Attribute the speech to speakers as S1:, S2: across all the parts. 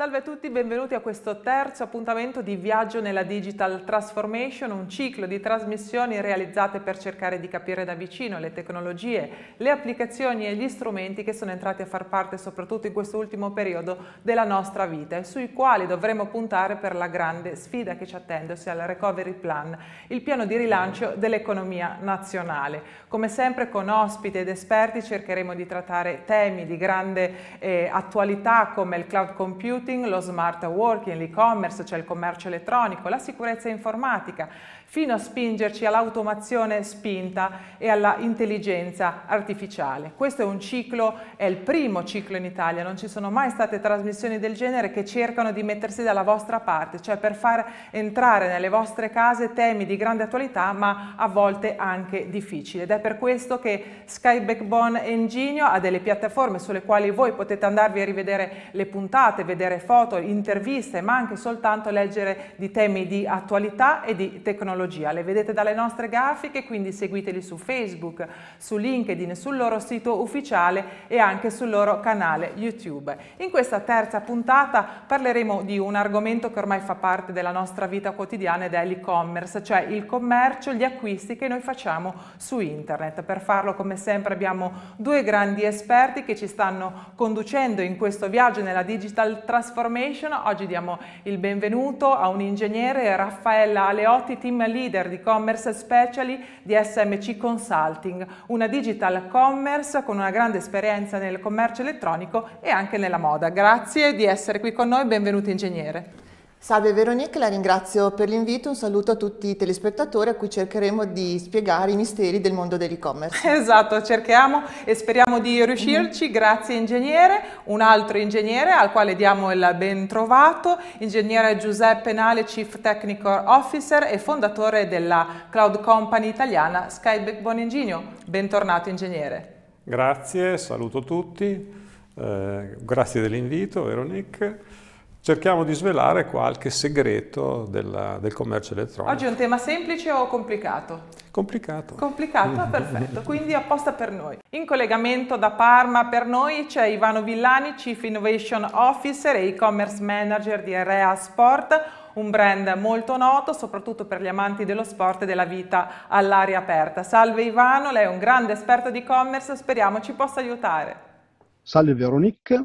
S1: Salve a tutti, benvenuti a questo terzo appuntamento di Viaggio nella Digital Transformation, un ciclo di trasmissioni realizzate per cercare di capire da vicino le tecnologie, le applicazioni e gli strumenti che sono entrati a far parte soprattutto in questo ultimo periodo della nostra vita e sui quali dovremo puntare per la grande sfida che ci attende, ossia il Recovery Plan, il piano di rilancio dell'economia nazionale. Come sempre con ospiti ed esperti cercheremo di trattare temi di grande eh, attualità come il cloud computing, computing, lo smart working, l'e-commerce, c'è cioè il commercio elettronico, la sicurezza informatica, fino a spingerci all'automazione spinta e alla intelligenza artificiale. Questo è un ciclo, è il primo ciclo in Italia, non ci sono mai state trasmissioni del genere che cercano di mettersi dalla vostra parte, cioè per far entrare nelle vostre case temi di grande attualità ma a volte anche difficili ed è per questo che Sky Backbone Enginio ha delle piattaforme sulle quali voi potete andarvi a rivedere le puntate, vedere foto, interviste ma anche soltanto leggere di temi di attualità e di tecnologia tecnologia. Le vedete dalle nostre grafiche, quindi seguiteli su Facebook, su LinkedIn, sul loro sito ufficiale e anche sul loro canale YouTube. In questa terza puntata parleremo di un argomento che ormai fa parte della nostra vita quotidiana ed è l'e-commerce, cioè il commercio, gli acquisti che noi facciamo su internet. Per farlo come sempre abbiamo due grandi esperti che ci stanno conducendo in questo viaggio nella digital transformation. Oggi diamo il benvenuto a un ingegnere, Raffaella Aleotti, team leader di Commerce Specially di SMC Consulting, una digital commerce con una grande esperienza nel commercio elettronico e anche nella moda. Grazie di essere qui con noi, benvenuto ingegnere.
S2: Salve Veronique, la ringrazio per l'invito, un saluto a tutti i telespettatori a cui cercheremo di spiegare i misteri del mondo dell'e-commerce.
S1: Esatto, cerchiamo e speriamo di riuscirci, mm grazie ingegnere, un altro ingegnere al quale diamo il ben trovato, ingegnere Giuseppe Nale, Chief Technical Officer e fondatore della cloud company italiana Skyback Boningegno. Bentornato ingegnere.
S3: Grazie, saluto tutti, eh, grazie dell'invito Veronique cerchiamo di svelare qualche segreto della, del commercio elettronico. Oggi è
S1: un tema semplice o complicato? Complicato. Complicato, perfetto, quindi apposta per noi. In collegamento da Parma per noi c'è Ivano Villani, Chief Innovation Officer e e-commerce manager di Area Sport, un brand molto noto soprattutto per gli amanti dello sport e della vita all'aria aperta. Salve Ivano, lei è un grande esperto di e-commerce, speriamo ci possa aiutare.
S4: Salve Veronique,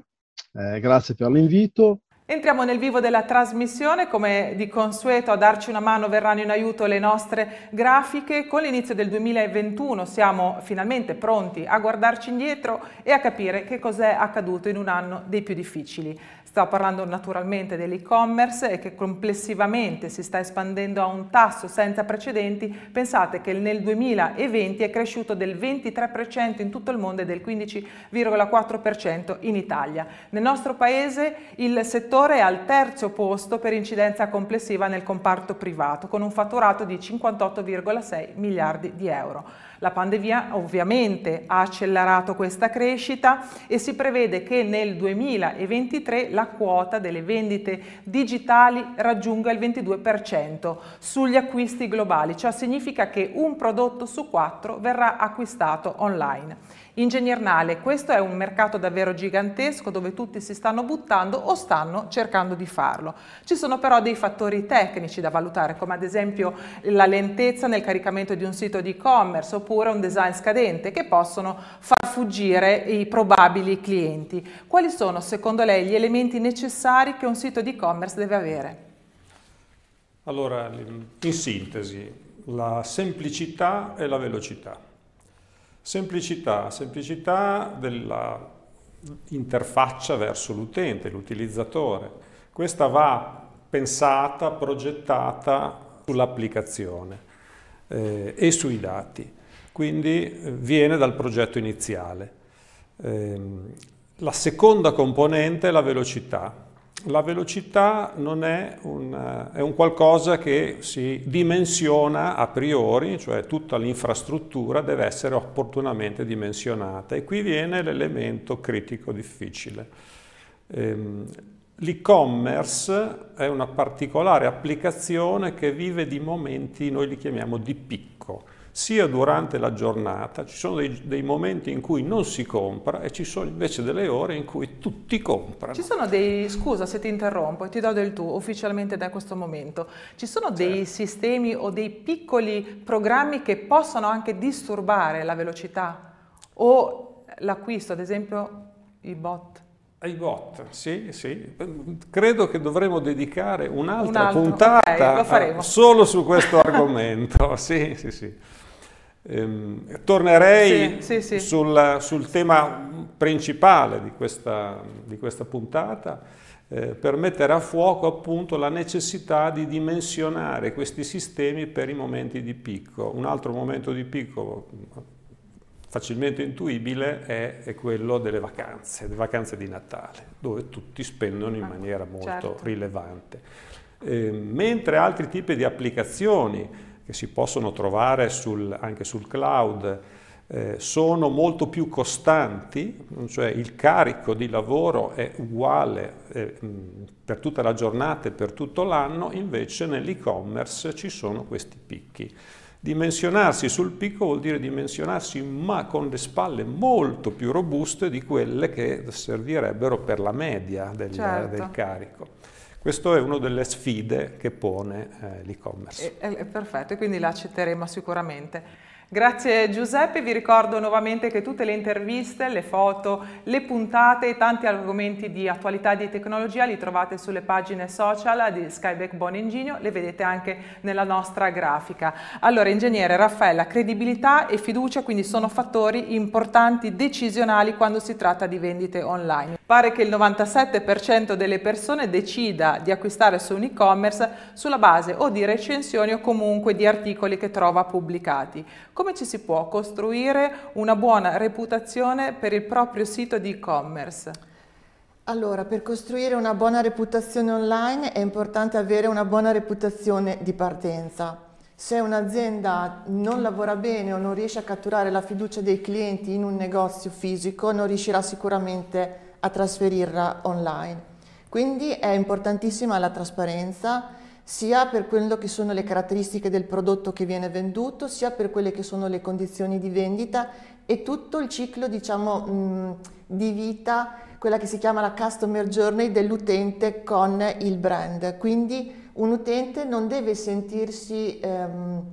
S4: eh, grazie per l'invito.
S1: Entriamo nel vivo della trasmissione, come di consueto a darci una mano verranno in aiuto le nostre grafiche. Con l'inizio del 2021 siamo finalmente pronti a guardarci indietro e a capire che cos'è accaduto in un anno dei più difficili. Sto parlando naturalmente dell'e-commerce e che complessivamente si sta espandendo a un tasso senza precedenti. Pensate che nel 2020 è cresciuto del 23% in tutto il mondo e del 15,4% in Italia. Nel nostro paese il settore settore è al terzo posto per incidenza complessiva nel comparto privato, con un fatturato di 58,6 miliardi di euro. La pandemia ovviamente ha accelerato questa crescita e si prevede che nel 2023 la quota delle vendite digitali raggiunga il 22% sugli acquisti globali, ciò significa che un prodotto su quattro verrà acquistato online. Ingegner Nale, questo è un mercato davvero gigantesco dove tutti si stanno buttando o stanno cercando di farlo. Ci sono però dei fattori tecnici da valutare come ad esempio la lentezza nel caricamento di un sito di e-commerce oppure oppure un design scadente che possono far fuggire i probabili clienti. Quali sono secondo lei gli elementi necessari che un sito di e-commerce deve avere?
S3: Allora, in sintesi, la semplicità e la velocità. Semplicità, semplicità dell'interfaccia verso l'utente, l'utilizzatore. Questa va pensata, progettata sull'applicazione eh, e sui dati quindi eh, viene dal progetto iniziale. Ehm, la seconda componente è la velocità. La velocità è un, eh, è un qualcosa che si dimensiona a priori, cioè tutta l'infrastruttura deve essere opportunamente dimensionata e qui viene l'elemento critico difficile. Ehm, l'e-commerce è una particolare applicazione che vive di momenti, noi li chiamiamo di picco, sia durante la giornata, ci sono dei, dei, momenti in cui non si compra e ci sono invece delle ore in cui tutti comprano. Ci
S1: sono dei, scusa se ti interrompo, e ti do del tu ufficialmente da questo momento, ci sono certo. dei sistemi o dei piccoli programmi che possono anche disturbare la velocità o l'acquisto, ad esempio i bot?
S3: Ai bot, sì, sì. Credo che dovremmo dedicare un'altra un puntata okay, solo su questo argomento. sì, sì, sì. Ehm, tornerei sì, sì, sì. Sul, sul, tema principale di questa, di questa puntata eh, per mettere a fuoco appunto la necessità di dimensionare questi sistemi per i momenti di picco. Un altro momento di picco facilmente intuibile è, è quello delle vacanze, le vacanze di Natale, dove tutti spendono in ah, maniera molto certo. rilevante. Eh, mentre altri tipi di applicazioni, che si possono trovare sul, anche sul cloud eh, sono molto più costanti, cioè il carico di lavoro è uguale eh, per tutta la giornata e per tutto l'anno, invece nell'e-commerce ci sono questi picchi. Dimensionarsi sul picco vuol dire dimensionarsi ma con le spalle molto più robuste di quelle che servirebbero per la media del, certo. del carico. Questo è una delle sfide che pone eh, l'e-commerce.
S1: Eh, eh, perfetto, e quindi la accetteremo sicuramente. Grazie Giuseppe, vi ricordo nuovamente che tutte le interviste, le foto, le puntate e tanti argomenti di attualità e di tecnologia li trovate sulle pagine social di Skyback Bon Ingegno, le vedete anche nella nostra grafica. Allora ingegnere Raffaella, credibilità e fiducia quindi sono fattori importanti, decisionali quando si tratta di vendite online. Pare che il 97% delle persone decida di acquistare su un e-commerce sulla base o di recensioni o comunque di articoli che trova pubblicati. Come ci si può costruire una buona reputazione per il proprio sito di e-commerce?
S2: Allora, per costruire una buona reputazione online è importante avere una buona reputazione di partenza. Se un'azienda non lavora bene o non riesce a catturare la fiducia dei clienti in un negozio fisico, non riuscirà sicuramente a trasferirla online. Quindi è importantissima la trasparenza sia per quello che sono le caratteristiche del prodotto che viene venduto, sia per quelle che sono le condizioni di vendita e tutto il ciclo diciamo, di vita, quella che si chiama la customer journey dell'utente con il brand. Quindi un utente non deve sentirsi um,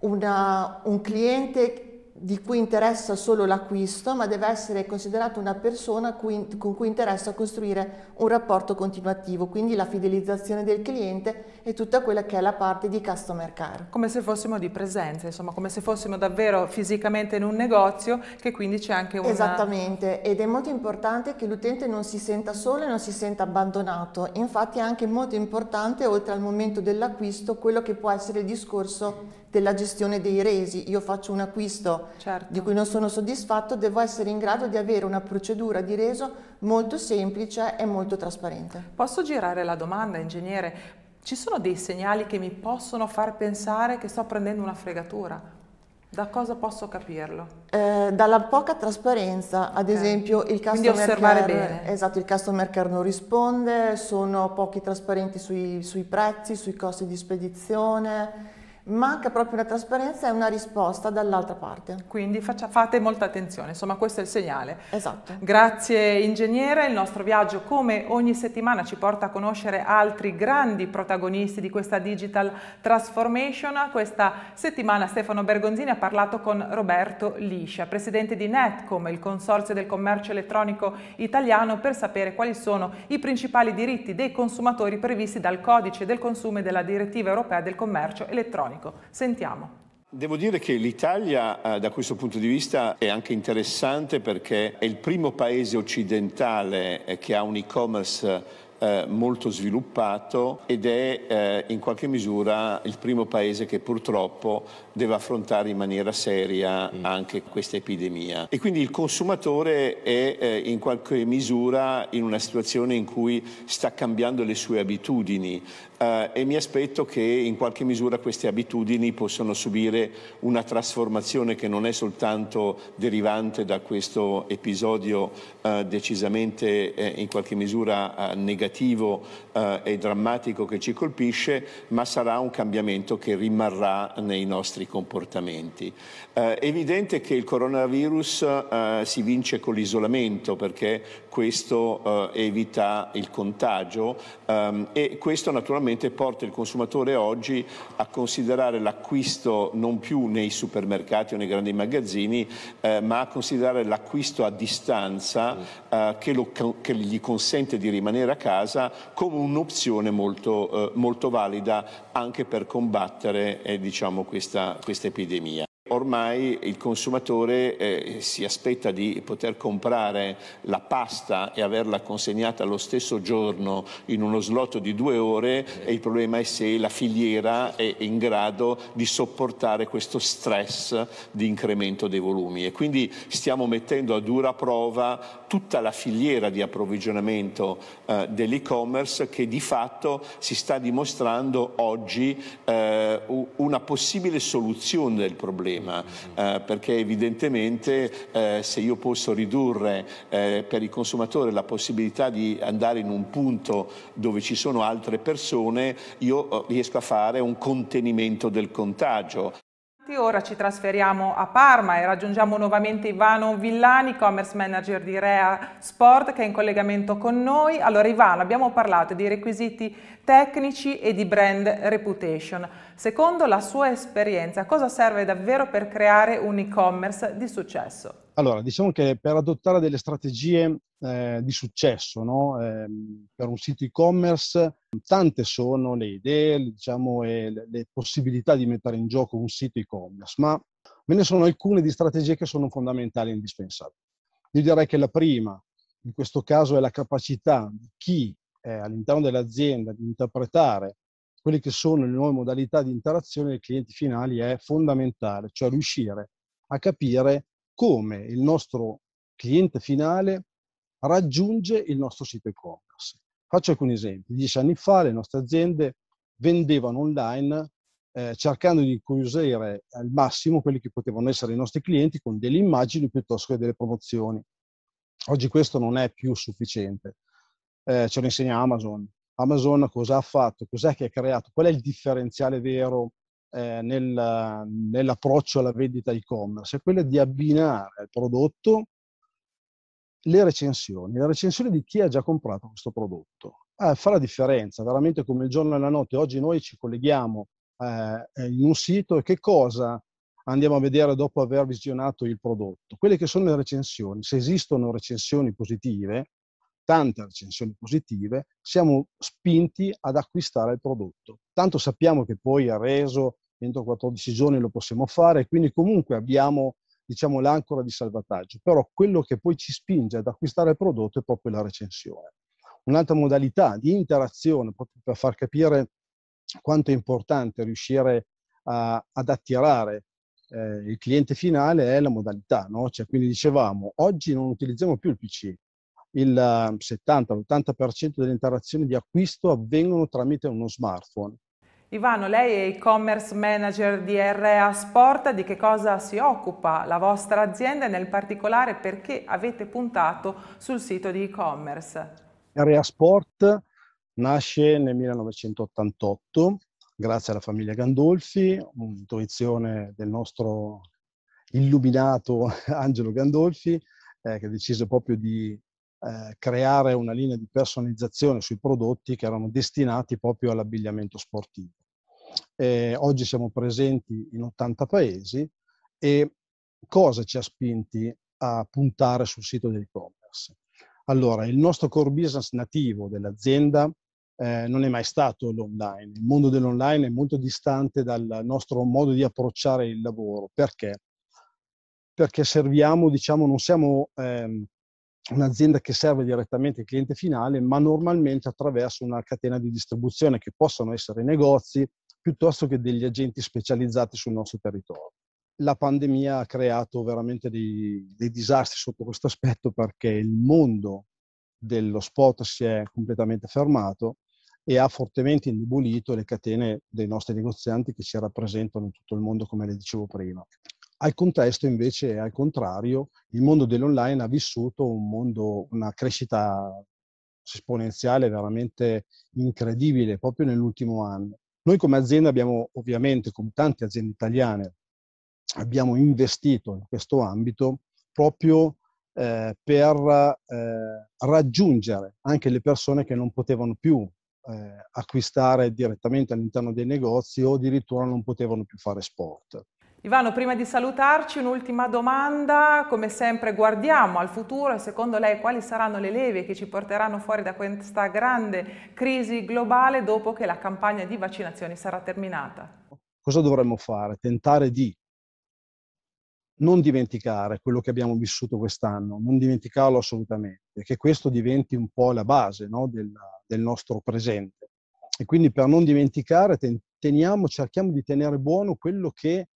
S2: una, un cliente di cui interessa solo l'acquisto, ma deve essere considerata una persona cui, con cui interessa costruire un rapporto continuativo, quindi la fidelizzazione del cliente e tutta quella che è la parte di customer care.
S1: Come se fossimo di presenza, insomma, come se fossimo davvero fisicamente in un negozio che quindi c'è anche una... Esattamente,
S2: ed è molto importante che l'utente non si senta solo e non si senta abbandonato. Infatti è anche molto importante, oltre al momento dell'acquisto, quello che può essere il discorso della gestione dei resi, io faccio un acquisto certo. di cui non sono soddisfatto, devo essere in grado di avere una procedura di reso molto semplice e molto trasparente.
S1: Posso girare la domanda, ingegnere? Ci sono dei segnali che mi possono far pensare che sto prendendo una fregatura? Da cosa posso capirlo?
S2: Eh, dalla poca trasparenza, ad okay. esempio il customer, care, esatto, il customer care non risponde, sono pochi trasparenti sui, sui prezzi, sui costi di spedizione, manca proprio una trasparenza e una risposta dall'altra parte. Quindi faccia, fate molta
S1: attenzione, insomma questo è il segnale. Esatto.
S2: Grazie
S1: ingegnere, il nostro viaggio come ogni settimana ci porta a conoscere altri grandi protagonisti di questa digital transformation. Questa settimana Stefano Bergonzini ha parlato con Roberto Liscia, presidente di Netcom, il consorzio del commercio elettronico italiano, per sapere quali sono i principali diritti dei consumatori previsti dal codice del consumo e della direttiva europea del commercio elettronico elettronico. Sentiamo.
S5: Devo dire che l'Italia eh, da questo punto di vista è anche interessante perché è il primo paese occidentale eh, che ha un e-commerce eh, molto sviluppato ed è eh, in qualche misura il primo paese che purtroppo deve affrontare in maniera seria mm. anche questa epidemia. E quindi il consumatore è in qualche misura in una situazione in cui sta cambiando le sue abitudini, eh, e mi aspetto che in qualche misura queste abitudini possano subire una trasformazione che non è soltanto derivante da questo episodio eh, decisamente eh, in qualche misura eh, negativo eh, e drammatico che ci colpisce, ma sarà un cambiamento che rimarrà nei nostri comportamenti. è eh, evidente che il coronavirus si vince con l'isolamento perché questo evita il contagio ehm, e questo naturalmente probabilmente porta il consumatore oggi a considerare l'acquisto non più nei supermercati o nei grandi magazzini, eh, ma a considerare l'acquisto a distanza mm. eh, che, lo, che, gli consente di rimanere a casa come un'opzione molto, eh, molto valida anche per combattere eh, diciamo, questa, questa epidemia. Ormai il consumatore eh, si aspetta di poter comprare la pasta e averla consegnata lo stesso giorno in uno slot di due ore e il problema è se la filiera è in grado di sopportare questo stress di incremento dei volumi e quindi stiamo mettendo a dura prova tutta la filiera di approvvigionamento eh, dell'e-commerce che di fatto si sta dimostrando oggi eh, una possibile soluzione del problema problema, eh, perché evidentemente eh, se io posso ridurre eh, per il consumatore la possibilità di andare in un punto dove ci sono altre persone, io eh, riesco a fare un contenimento del contagio.
S1: Ora ci trasferiamo a Parma e raggiungiamo nuovamente Ivano Villani, commerce manager di Rea Sport, che è in collegamento con noi. Allora Ivano, abbiamo parlato di requisiti tecnici e di brand reputation. Secondo la sua esperienza, cosa serve davvero per creare un e-commerce di successo?
S4: Allora, diciamo che per adottare delle strategie eh, di successo no? eh, per un sito e-commerce, tante sono le idee, diciamo, e le, possibilità di mettere in gioco un sito e-commerce, ma ve ne sono alcune di strategie che sono fondamentali e indispensabili. Io direi che la prima, in questo caso, è la capacità di chi è eh, all'interno dell'azienda di interpretare quelle che sono le nuove modalità di interazione dei clienti finali è fondamentale, cioè riuscire a capire come il nostro cliente finale raggiunge il nostro sito e-commerce. Faccio alcuni esempi. Dieci anni fa le nostre aziende vendevano online eh, cercando di incuriosire al massimo quelli che potevano essere i nostri clienti con delle immagini piuttosto che delle promozioni. Oggi questo non è più sufficiente. Eh, ce lo insegna Amazon. Amazon cosa ha fatto? Cos'è che ha creato? Qual è il differenziale vero eh, nel, nell'approccio alla vendita e-commerce è quella di abbinare al prodotto le recensioni, la recensione di chi ha già comprato questo prodotto. Eh, fa la differenza, veramente come il giorno e la notte. Oggi noi ci colleghiamo eh, in un sito e che cosa andiamo a vedere dopo aver visionato il prodotto? Quelle che sono le recensioni, se esistono recensioni positive, tante recensioni positive, siamo spinti ad acquistare il prodotto. Tanto sappiamo che poi a reso entro 14 giorni lo possiamo fare, quindi comunque abbiamo diciamo, l'ancora di salvataggio, però quello che poi ci spinge ad acquistare il prodotto è proprio la recensione. Un'altra modalità di interazione, proprio per far capire quanto è importante riuscire a, ad attirare eh, il cliente finale, è la modalità. No? Cioè, quindi dicevamo, oggi non utilizziamo più il PC, il 70-80% ehm, delle interazioni di acquisto avvengono tramite uno smartphone.
S1: Ivano, lei è e-commerce manager di REA Sport, di che cosa si occupa la vostra azienda e nel particolare perché avete puntato sul sito di e-commerce?
S4: REA Sport nasce nel 1988 grazie alla famiglia Gandolfi, un'intuizione del nostro illuminato Angelo Gandolfi eh, che ha deciso proprio di eh, creare una linea di personalizzazione sui prodotti che erano destinati proprio all'abbigliamento sportivo. Eh, oggi siamo presenti in 80 paesi e cosa ci ha spinti a puntare sul sito delle commerce Allora, il nostro core business nativo dell'azienda eh, non è mai stato l'online. Il mondo dell'online è molto distante dal nostro modo di approcciare il lavoro. Perché? Perché serviamo, diciamo, non siamo ehm, un'azienda che serve direttamente il cliente finale, ma normalmente attraverso una catena di distribuzione che possono essere negozi piuttosto che degli agenti specializzati sul nostro territorio. La pandemia ha creato veramente dei, dei disastri sotto questo aspetto perché il mondo dello spot si è completamente fermato e ha fortemente indebolito le catene dei nostri negozianti che si rappresentano in tutto il mondo, come le dicevo prima. Al contesto invece, al contrario, il mondo dell'online ha vissuto un mondo, una crescita esponenziale veramente incredibile proprio nell'ultimo anno. Noi come azienda abbiamo ovviamente, come tante aziende italiane, abbiamo investito in questo ambito proprio eh, per eh, raggiungere anche le persone che non potevano più eh, acquistare direttamente all'interno dei negozi o addirittura non potevano più fare sport.
S1: Ivano, prima di salutarci un'ultima domanda, come sempre guardiamo al futuro e secondo lei quali saranno le leve che ci porteranno fuori da questa grande crisi globale dopo che la campagna di vaccinazioni sarà terminata?
S4: Cosa dovremmo fare? Tentare di non dimenticare quello che abbiamo vissuto quest'anno, non dimenticarlo assolutamente, che questo diventi un po' la base no, del, del, nostro presente. E quindi per non dimenticare teniamo, cerchiamo di tenere buono quello che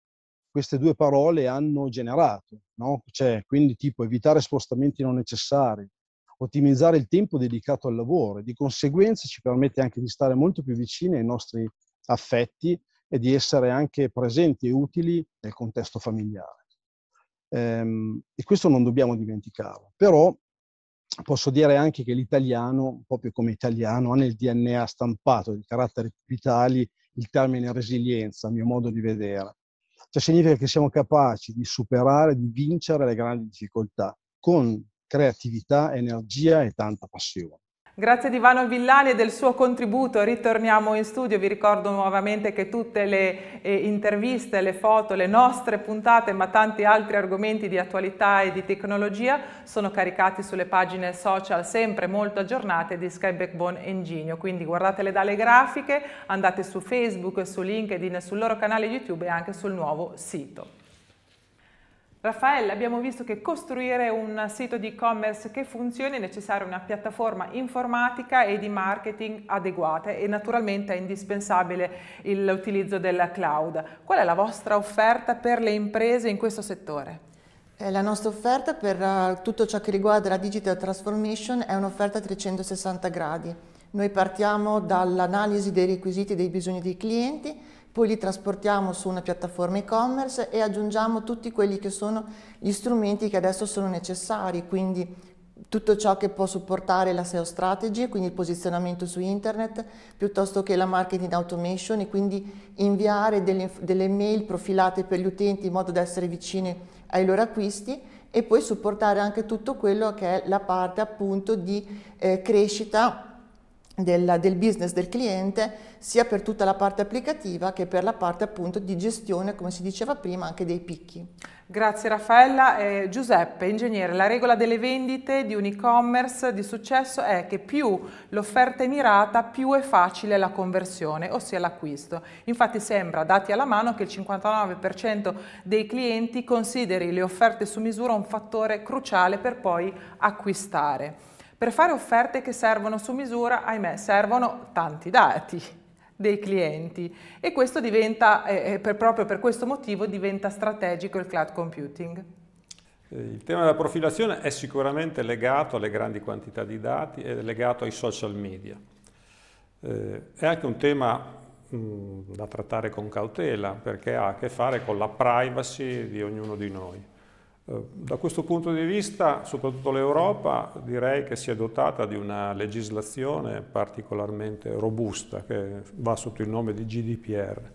S4: queste due parole hanno generato, no? cioè, quindi tipo evitare spostamenti non necessari, ottimizzare il tempo dedicato al lavoro, e di conseguenza ci permette anche di stare molto più vicini ai nostri affetti e di essere anche presenti e utili nel contesto familiare. Ehm, e questo non dobbiamo dimenticarlo, però posso dire anche che l'italiano, proprio come italiano, ha nel DNA stampato di caratteri vitali il termine resilienza, a mio modo di vedere. Cioè significa che siamo capaci di superare, di vincere le grandi difficoltà con creatività, energia e tanta passione.
S1: Grazie ad Ivano Villani e del suo contributo, ritorniamo in studio, vi ricordo nuovamente che tutte le eh, interviste, le foto, le nostre puntate ma tanti altri argomenti di attualità e di tecnologia sono caricati sulle pagine social sempre molto aggiornate di Sky Backbone Enginio, quindi guardatele dalle grafiche, andate su Facebook, su LinkedIn, sul loro canale YouTube e anche sul nuovo sito. Raffaele, abbiamo visto che costruire un sito di e-commerce che funzioni è necessaria una piattaforma informatica e di marketing adeguata e naturalmente è indispensabile l'utilizzo della cloud. Qual è la vostra offerta per le imprese in questo
S2: settore? Eh, la nostra offerta per eh, tutto ciò che riguarda la digital transformation è un'offerta a 360 gradi. Noi partiamo dall'analisi dei requisiti e dei bisogni dei clienti, poi li trasportiamo su una piattaforma e-commerce e aggiungiamo tutti quelli che sono gli strumenti che adesso sono necessari, quindi tutto ciò che può supportare la SEO strategy, quindi il posizionamento su internet, piuttosto che la marketing automation e quindi inviare delle, delle mail profilate per gli utenti in modo da essere vicini ai loro acquisti e poi supportare anche tutto quello che è la parte appunto di eh, crescita del, del, business del cliente sia per tutta la parte applicativa che per la parte appunto di gestione, come si diceva prima, anche dei picchi.
S1: Grazie Raffaella. Eh, Giuseppe, ingegnere, la regola delle vendite di un e-commerce di successo è che più l'offerta è mirata, più è facile la conversione, ossia l'acquisto. Infatti sembra, dati alla mano, che il 59% dei clienti consideri le offerte su misura un fattore cruciale per poi acquistare. Per fare offerte che servono su misura, ahimè, servono tanti dati dei clienti e questo diventa, eh, eh per, proprio per questo motivo, diventa strategico il cloud computing.
S3: Eh, il tema della profilazione è sicuramente legato alle grandi quantità di dati è legato ai social media. Eh, è anche un tema mh, mm, da trattare con cautela perché ha a che fare con la privacy di ognuno di noi. Eh, da questo punto di vista, soprattutto l'Europa, direi che si è dotata di una legislazione particolarmente robusta che va sotto il nome di GDPR,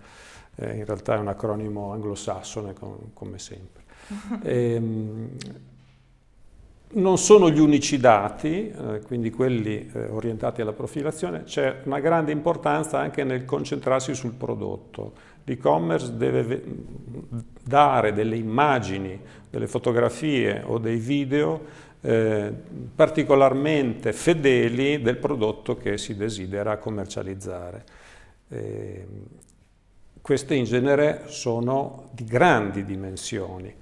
S3: eh, in realtà è un acronimo anglosassone come sempre. E, ehm, non sono gli unici dati, eh, quindi quelli eh, orientati alla profilazione, c'è una grande importanza anche nel concentrarsi sul prodotto. L'e-commerce deve dare delle immagini, delle fotografie o dei video eh, particolarmente fedeli del prodotto che si desidera commercializzare. queste in genere sono di grandi dimensioni.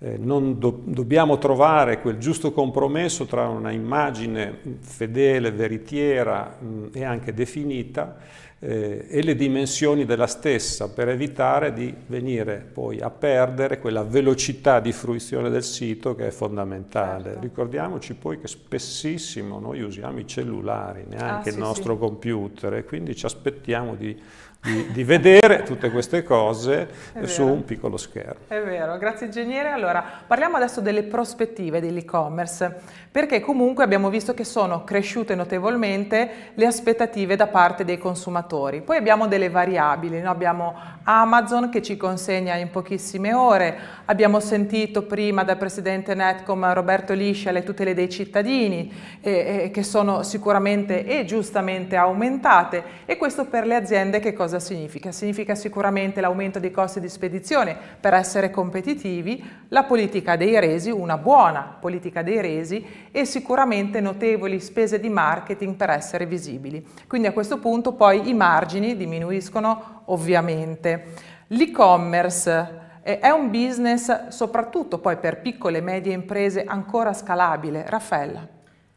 S3: Eh, non do dobbiamo trovare quel giusto compromesso tra una immagine fedele, veritiera mh, mm, e anche definita eh, e le dimensioni della stessa per evitare di venire poi a perdere quella velocità di fruizione del sito che è fondamentale. Certo. Ricordiamoci poi che spessissimo noi usiamo i cellulari, neanche ah, sì, il nostro sì. computer e quindi ci aspettiamo di di, di, vedere tutte queste cose su un piccolo schermo.
S1: È vero, grazie ingegnere. Allora, parliamo adesso delle prospettive dell'e-commerce, perché comunque abbiamo visto che sono cresciute notevolmente le aspettative da parte dei consumatori consumatori. Poi abbiamo delle variabili, no? abbiamo Amazon che ci consegna in pochissime ore, abbiamo sentito prima dal presidente Netcom Roberto Liscia le tutele dei cittadini eh, eh, che sono sicuramente e giustamente aumentate e questo per le aziende che cosa significa? Significa sicuramente l'aumento dei costi di spedizione per essere competitivi, la politica dei resi, una buona politica dei resi e sicuramente notevoli spese di marketing per essere visibili. Quindi a questo punto poi i margini diminuiscono ovviamente. L'e-commerce eh, è un business soprattutto poi per piccole e medie imprese ancora scalabile. Raffaella.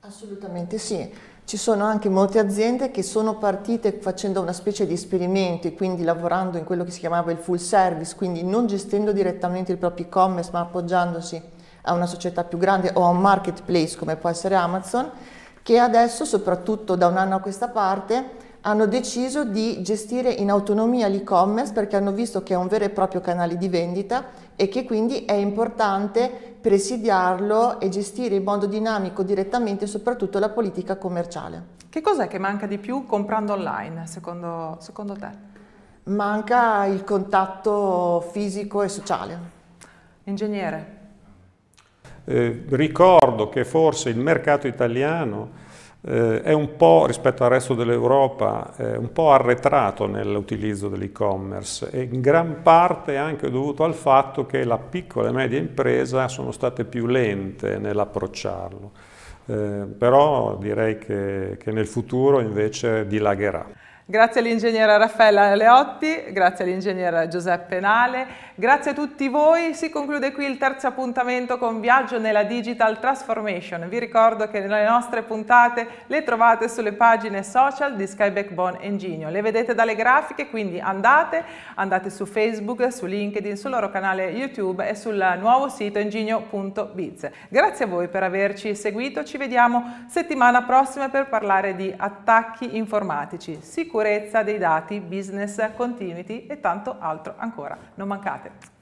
S2: Assolutamente sì. Ci sono anche molte aziende che sono partite facendo una specie di esperimento e quindi lavorando in quello che si chiamava il full service, quindi non gestendo direttamente il proprio e-commerce ma appoggiandosi a una società più grande o a un marketplace come può essere Amazon, che adesso, soprattutto da un anno a questa parte, hanno deciso di gestire in autonomia l'e-commerce perché hanno visto che è un vero e proprio canale di vendita e che quindi è importante presidiarlo e gestire in modo dinamico direttamente soprattutto la politica commerciale. Che cos'è che manca di più comprando online secondo, secondo te? Manca il contatto fisico e sociale. Ingegnere.
S3: Eh, ricordo che forse il mercato italiano eh, è un po' rispetto al resto dell'Europa eh, un po' arretrato nell'utilizzo dell'e-commerce e in gran parte anche dovuto al fatto che la piccola e media impresa sono state più lente nell'approcciarlo. Eh, però direi che, che nel futuro invece dilagherà.
S1: Grazie all'ingegnere Raffaella Leotti, grazie all'ingegnere Giuseppe Nale, grazie a tutti voi. Si conclude qui il terzo appuntamento con Viaggio nella Digital Transformation. Vi ricordo che le nostre puntate le trovate sulle pagine social di Sky Backbone Enginio. Le vedete dalle grafiche, quindi andate, andate su Facebook, su LinkedIn, sul loro canale YouTube e sul nuovo sito enginio.biz. Grazie a voi per averci seguito. Ci vediamo settimana prossima per parlare di attacchi informatici. Sicuramente sicurezza dei dati, business continuity e tanto altro ancora. Non mancate!